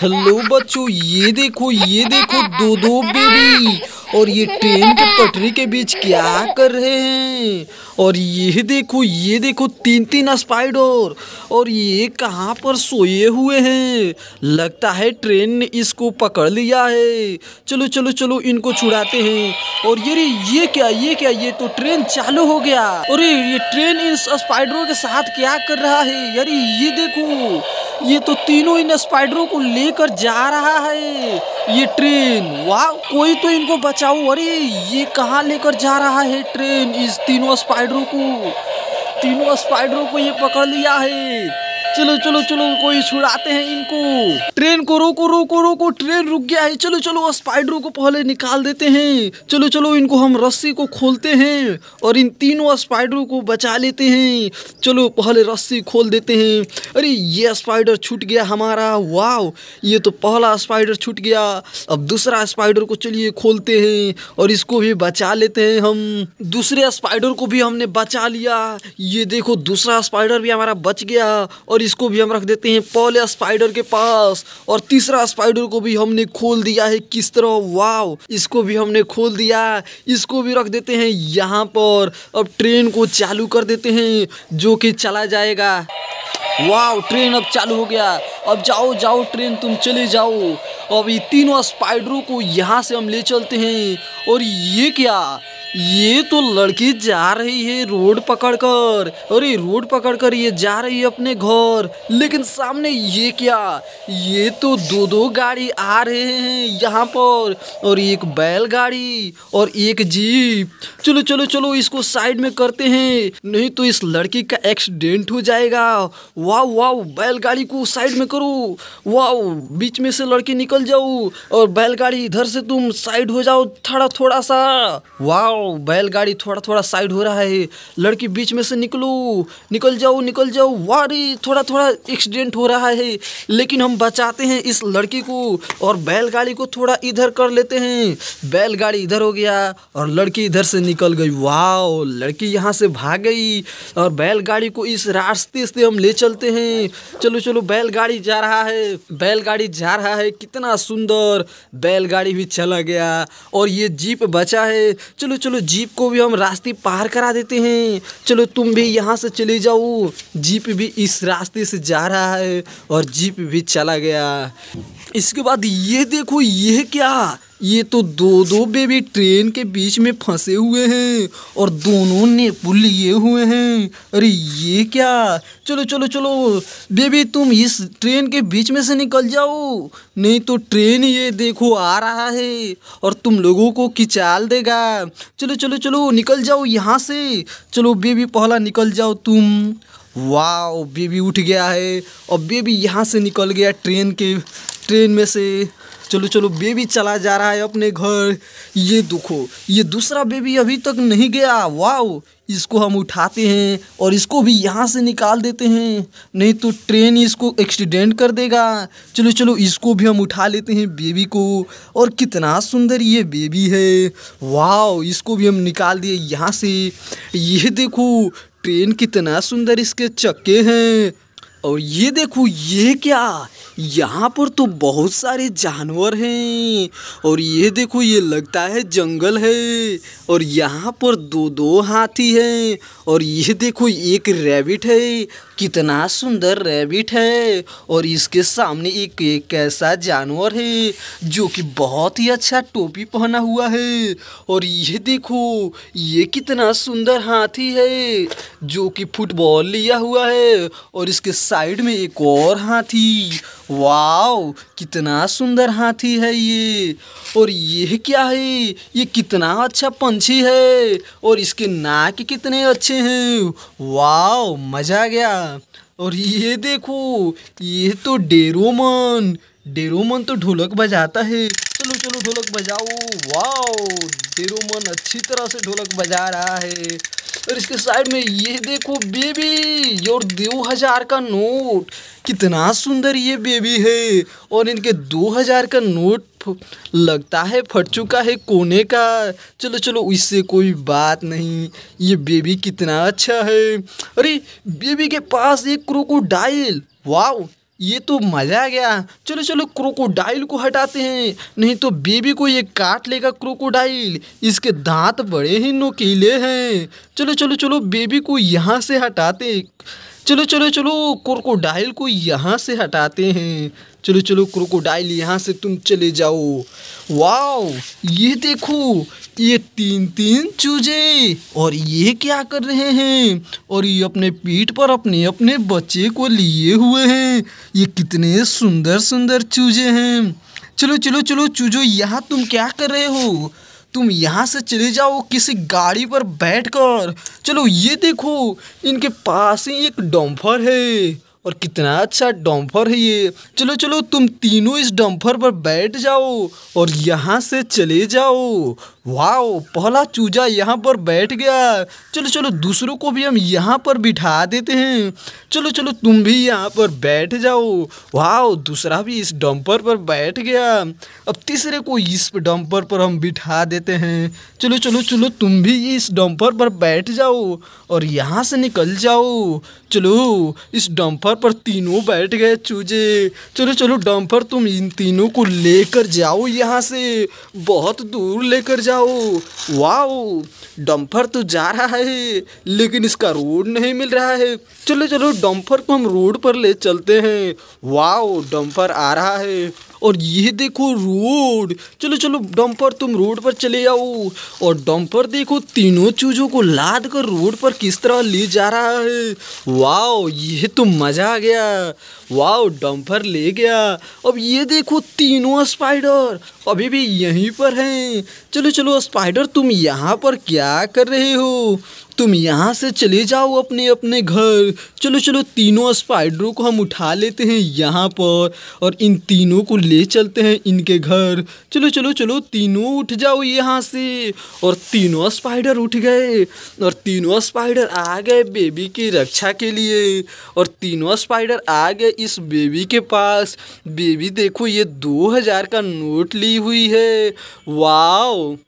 hello बच्चों ये देखो ये देखो दो दो बेबी और ये ट्रेन के पटरी के बीच क्या कर रहे हैं और ये देखो ये देखो तीन तीन स्पाइडर और ये कहाँ पर सोए हुए हैं लगता है ट्रेन ने इसको पकड़ लिया है चलो चलो चलो इनको छुड़ाते हैं और ये ये क्या ये क्या ये तो ट्रेन चालू हो गया अरे ये ट्रेन इन स्पाइडरों के साथ क्या कर रहा है यार ये देखो ये तो तीनों इन स्पाइडरों को लेकर जा रहा है ये ट्रेन वाह कोई तो इनको बचाओ अरे ये कहाँ लेकर जा रहा है ट्रेन इस तीनों स्पाइडरों को तीनों स्पाइडरों को ये पकड़ लिया है चलो चलो चलो कोई छुड़ाते हैं इनको ट्रेन को रोको रोको रोको ट्रेन रुक गया है चलो चलो स्पाइडरों को पहले निकाल देते हैं चलो चलो इनको हम रस्सी को खोलते हैं और इन तीनों स्पाइडरों को बचा लेते हैं चलो पहले रस्सी खोल देते हैं अरे ये स्पाइडर छूट गया हमारा वाह ये तो पहला स्पाइडर छूट गया अब दूसरा स्पाइडर को चलिए खोलते हैं और इसको भी बचा लेते हैं हम दूसरे स्पाइडर को भी हमने बचा लिया ये देखो दूसरा स्पाइडर भी हमारा बच गया और इसको भी हम रख देते हैं पहले स्पाइडर के पास और तीसरा स्पाइडर को भी हमने खोल दिया है किस तरह वाव इसको भी हमने खोल दिया इसको भी रख देते हैं यहाँ पर अब ट्रेन को चालू कर देते हैं जो कि चला जाएगा वाव ट्रेन अब चालू हो गया अब जाओ जाओ ट्रेन तुम चले जाओ अब ये तीनों स्पाइडरों को यहाँ से हम ले चलते हैं और ये क्या ये तो लड़की जा रही है रोड पकड़कर अरे रोड पकड़कर ये जा रही है अपने घर लेकिन सामने ये क्या ये तो दो दो गाड़ी आ रहे हैं यहाँ पर और एक बैलगाड़ी और एक जीप चलो चलो चलो इसको साइड में करते हैं नहीं तो इस लड़की का एक्सीडेंट हो जाएगा वाह वाह बैलगाड़ी को साइड में करो वाह बीच में से लड़की निकल जाओ और बैलगाड़ी इधर से तुम साइड हो जाओ थोड़ा थोड़ा सा वाह जाओ बैलगाड़ी थोड़ा थोड़ा साइड हो रहा है लड़की बीच में से निकलू निकल जाओ निकल जाओ वारी थोड़ा थोड़ा एक्सीडेंट हो रहा है लेकिन हम बचाते हैं इस लड़की को और बैलगाड़ी को थोड़ा इधर कर लेते हैं बैलगाड़ी इधर हो गया और लड़की इधर से निकल गई वाह लड़की यहाँ से भाग गई और बैलगाड़ी को इस रास्ते से हम ले चलते हैं चलो चलो बैलगाड़ी जा रहा है बैलगाड़ी जा रहा है कितना सुंदर बैलगाड़ी भी चला गया और ये जीप बचा है चलो चलो चलो जीप को भी हम रास्ते पार करा देते हैं चलो तुम भी यहाँ से चले जाओ जीप भी इस रास्ते से जा रहा है और जीप भी चला गया इसके बाद ये देखो ये क्या ये तो दो दो बेबी ट्रेन के बीच में फंसे हुए हैं और दोनों ने पुल लिए हुए हैं अरे ये क्या चलो चलो चलो बेबी तुम इस ट्रेन के बीच में से निकल जाओ नहीं तो ट्रेन ये देखो आ रहा है और तुम लोगों को किचाल देगा चलो चलो चलो निकल जाओ यहाँ से चलो बेबी पहला निकल जाओ तुम वाह बेबी उठ गया है और बेबी यहाँ से निकल गया ट्रेन के ट्रेन में से चलो चलो बेबी चला जा रहा है अपने घर ये देखो ये दूसरा बेबी अभी तक नहीं गया वाओ इसको हम उठाते हैं और इसको भी यहाँ से निकाल देते हैं नहीं तो ट्रेन इसको एक्सीडेंट कर देगा चलो चलो इसको भी हम उठा लेते हैं बेबी को और कितना सुंदर ये बेबी है वाओ इसको भी हम निकाल दिए यहाँ से ये देखो ट्रेन कितना सुंदर इसके चक्के हैं और ये देखो ये क्या यहाँ पर तो बहुत सारे जानवर हैं और ये देखो ये लगता है जंगल है और यहाँ पर दो दो हाथी हैं और ये देखो एक रैबिट है कितना सुंदर रैबिट है और इसके सामने एक एक ऐसा जानवर है जो कि बहुत ही अच्छा टोपी पहना हुआ है और ये देखो ये कितना सुंदर हाथी है जो कि फुटबॉल लिया हुआ है और इसके साथ साइड में एक और हाथी वाओ कितना सुंदर हाथी है ये और ये क्या है ये कितना अच्छा पंछी है और इसके नाक कितने अच्छे हैं वाओ मजा आ गया और ये देखो ये तो डेरोमन डेरोमन तो ढोलक बजाता है चलो चलो ढोलक बजाओ वाओ डेरोमन अच्छी तरह से ढोलक बजा रहा है और इसके साइड में ये देखो बेबी और दो हजार का नोट कितना सुंदर ये बेबी है और इनके दो हजार का नोट लगता है फट चुका है कोने का चलो चलो इससे कोई बात नहीं ये बेबी कितना अच्छा है अरे बेबी के पास एक क्रोकोडाइल वाओ ये तो मज़ा आ गया चलो चलो क्रोकोडाइल को हटाते हैं नहीं तो बेबी को ये काट लेगा क्रोकोडाइल इसके दांत बड़े ही नोकीले हैं चलो चलो चलो बेबी को यहाँ से हटाते चलो चलो चलो क्रोकोडाइल को यहाँ से हटाते हैं चलो चलो क्रोकोडाइल यहाँ से तुम चले जाओ वाओ ये देखो ये तीन तीन चूजे और ये क्या कर रहे हैं और ये अपने पीठ पर अपने अपने बच्चे को लिए हुए हैं ये कितने सुंदर सुंदर चूजे हैं चलो चलो चलो चूजो यहाँ तुम क्या कर रहे हो तुम यहाँ से चले जाओ किसी गाड़ी पर बैठकर चलो ये देखो इनके पास ही एक डम्फर है और कितना अच्छा डम्फर है ये चलो चलो तुम तीनों इस डम्फर पर बैठ जाओ और यहाँ से चले जाओ वाओ पहला चूजा यहाँ पर बैठ गया चलो चलो दूसरों को भी हम यहाँ पर बिठा देते हैं चलो चलो तुम भी यहाँ पर बैठ जाओ वाओ दूसरा भी इस डम्पर पर बैठ गया अब तीसरे को इस डम्पर पर हम बिठा देते हैं चलो चलो चलो तुम भी इस डम्पर पर बैठ जाओ और यहाँ से निकल जाओ चलो इस डम्पर पर तीनों बैठ गए चूजे चलो चलो डम्पर तुम इन तीनों को लेकर जाओ यहाँ से बहुत दूर लेकर जाओ वाओ डम्फर तो जा रहा है लेकिन इसका रोड नहीं मिल रहा है चलो चलो डम्फर को हम रोड पर ले चलते हैं वाओ डम्फर आ रहा है और ये देखो रोड चलो चलो डम्पर तुम रोड पर चले जाओ और डम्पर देखो तीनों चूजों को लाद कर रोड पर किस तरह ले जा रहा है वाओ ये तो मज़ा आ गया वाओ डम्फर ले गया अब ये देखो तीनों स्पाइडर अभी भी यहीं पर हैं चलो चलो स्पाइडर तुम यहाँ पर क्या कर रहे हो तुम यहाँ से चले जाओ अपने अपने घर चलो चलो तीनों स्पाइडरों को हम उठा लेते हैं यहाँ पर और इन तीनों को ले चलते हैं इनके घर चलो चलो चलो तीनों उठ जाओ यहाँ से और तीनों स्पाइडर उठ गए और तीनों स्पाइडर आ गए बेबी की रक्षा के लिए और तीनों स्पाइडर आ गए इस बेबी के पास बेबी देखो ये दो हज़ार का नोट ली हुई है वाओ